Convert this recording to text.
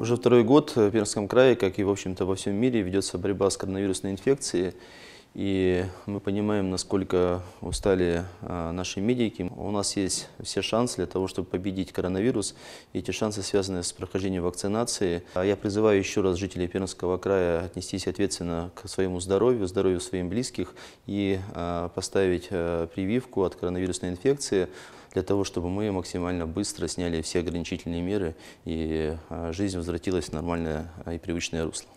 Уже второй год в Пермском крае, как и, в общем-то, во всем мире, ведется борьба с коронавирусной инфекцией. И мы понимаем, насколько устали а, наши медики. У нас есть все шансы для того, чтобы победить коронавирус. Эти шансы связаны с прохождением вакцинации. А я призываю еще раз жителей Пермского края отнестись ответственно к своему здоровью, здоровью своим близких и а, поставить э, прививку от коронавирусной инфекции для того, чтобы мы максимально быстро сняли все ограничительные меры и жизнь возвратилась в нормальное и привычное русло.